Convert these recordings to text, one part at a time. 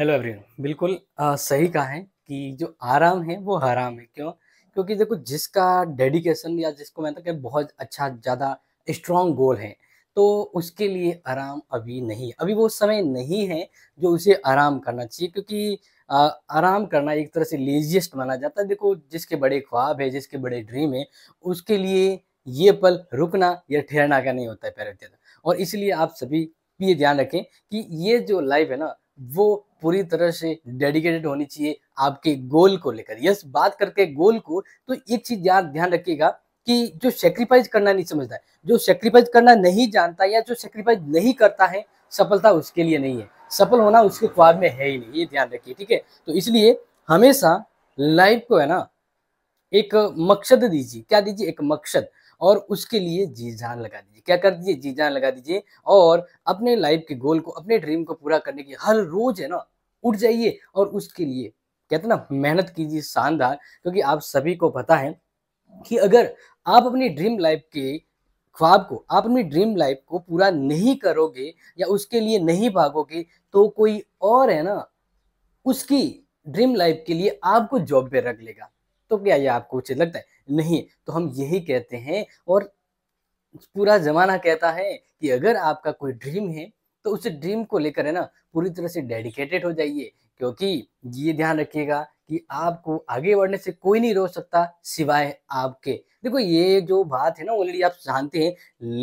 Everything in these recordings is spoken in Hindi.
हेलो एवरीवन बिल्कुल आ, सही कहा है कि जो आराम है वो हराम है क्यों क्योंकि देखो जिसका डेडिकेशन या जिसको मैं तो बहुत अच्छा ज़्यादा स्ट्रॉन्ग गोल है तो उसके लिए आराम अभी नहीं है अभी वो समय नहीं है जो उसे आराम करना चाहिए क्योंकि आराम करना एक तरह से लेजिएस्ट माना जाता है देखो जिसके बड़े ख्वाब है जिसके बड़े ड्रीम है उसके लिए ये पल रुकना या ठहरना का नहीं होता है पैर तो। और इसलिए आप सभी ये ध्यान रखें कि ये जो लाइफ है ना वो पूरी तरह से डेडिकेटेड होनी चाहिए आपके गोल को लेकर यस बात करते गोल को तो एक चीज याद ध्यान रखिएगा कि जो सेक्रीफाइस करना नहीं समझता है जो सेक्रीफाइस करना नहीं जानता या जो सेक्रीफाइस नहीं करता है सफलता उसके लिए नहीं है सफल होना उसके ख्वाब में है ही नहीं ये ध्यान रखिए ठीक है तो इसलिए हमेशा लाइफ को है ना एक मकसद दीजिए क्या दीजिए एक मकसद और उसके लिए जी जान लगा दीजिए क्या कर दीजिए जी जान लगा दीजिए और अपने लाइफ के गोल को अपने ड्रीम को पूरा करने की हर रोज है ना उठ जाइए और उसके लिए कहते ना मेहनत कीजिए शानदार क्योंकि आप सभी को पता है कि अगर आप अपनी ड्रीम लाइफ के ख्वाब को आप अपनी ड्रीम लाइफ को पूरा नहीं करोगे या उसके लिए नहीं भागोगे तो कोई और है ना उसकी ड्रीम लाइफ के लिए आपको जॉब पे रख लेगा तो क्या ये आपको उचित लगता है नहीं तो हम यही कहते हैं और पूरा जमाना कहता है कि अगर आपका कोई ड्रीम है तो उस ड्रीम को लेकर है ना पूरी तरह से डेडिकेटेड हो जाइए क्योंकि ये ध्यान रखिएगा कि आपको आगे बढ़ने से कोई नहीं रोक सकता सिवाय आपके देखो ये जो बात है ना ऑलरेडी आप जानते हैं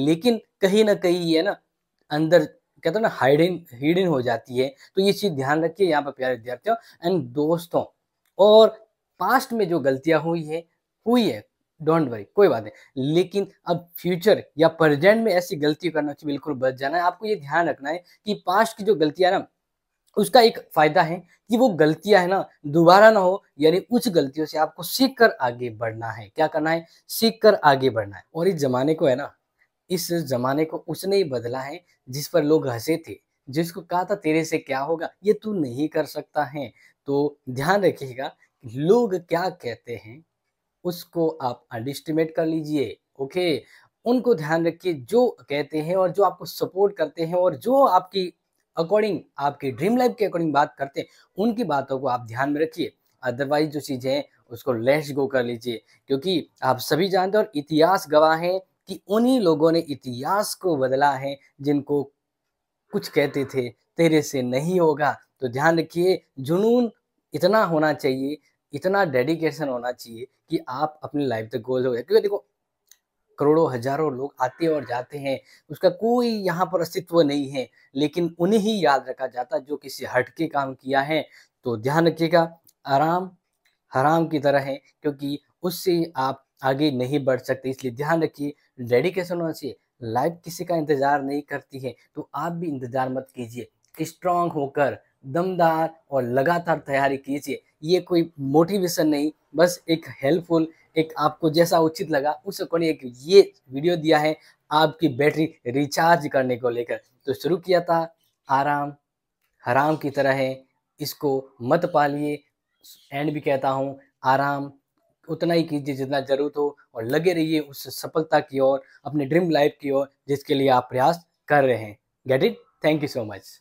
लेकिन कहीं ना कहीं है ना अंदर कहते हैं ना हाइडन हिडन हो जाती है तो ये चीज़ ध्यान रखिए यहाँ पर प्यारे विद्यार्थियों एंड दोस्तों और पास्ट में जो गलतियाँ हुई है हुई है डोंट वरी कोई बात नहीं लेकिन अब फ्यूचर या प्रेजेंट में ऐसी गलती करना चाहिए बिल्कुल बच जाना है आपको ये ध्यान रखना है कि पास्ट की जो गलतियां ना उसका एक फायदा है कि वो गलतियां है ना दोबारा ना हो यानी उस गलतियों से आपको सीख कर आगे बढ़ना है क्या करना है सीख कर आगे बढ़ना है और इस जमाने को है ना इस जमाने को उसने ही बदला है जिस पर लोग हंसे थे जिसको कहा था तेरे से क्या होगा ये तू नहीं कर सकता है तो ध्यान रखिएगा लोग क्या कहते हैं उसको आप अंडरस्टिमेट कर लीजिए ओके उनको ध्यान रखिए जो कहते हैं और जो आपको सपोर्ट करते हैं और जो आपकी अकॉर्डिंग आपकी ड्रीम लाइफ के अकॉर्डिंग बात करते हैं उनकी बातों को आप ध्यान में रखिए अदरवाइज जो चीज़ें हैं उसको लेस गो कर लीजिए क्योंकि आप सभी जानते हैं और इतिहास गवाह हैं कि उन्हीं लोगों ने इतिहास को बदला है जिनको कुछ कहते थे तेरे से नहीं होगा तो ध्यान रखिए जुनून इतना होना चाहिए इतना डेडिकेशन होना चाहिए कि आप अपनी लाइफ तक गोल हो जाए क्योंकि देखो करोड़ों हजारों लोग आते और जाते हैं उसका कोई यहाँ पर अस्तित्व नहीं है लेकिन उन्हें ही याद रखा जाता जो किसी हट के काम किया है तो ध्यान रखिएगा आराम हराम की तरह है क्योंकि उससे आप आगे नहीं बढ़ सकते इसलिए ध्यान रखिए डेडिकेशन होना चाहिए लाइफ किसी का इंतजार नहीं करती है तो आप भी इंतजार मत कीजिए स्ट्रांग होकर दमदार और लगातार तैयारी कीजिए ये कोई मोटिवेशन नहीं बस एक हेल्पफुल एक आपको जैसा उचित लगा उस अकॉर्डिंग एक ये वीडियो दिया है आपकी बैटरी रिचार्ज करने को लेकर तो शुरू किया था आराम हराम की तरह है इसको मत पालिए एंड भी कहता हूँ आराम उतना ही कीजिए जितना जरूरत हो और लगे रहिए उस सफलता की ओर अपने ड्रीम लाइफ की ओर जिसके लिए आप प्रयास कर रहे हैं get it thank you so much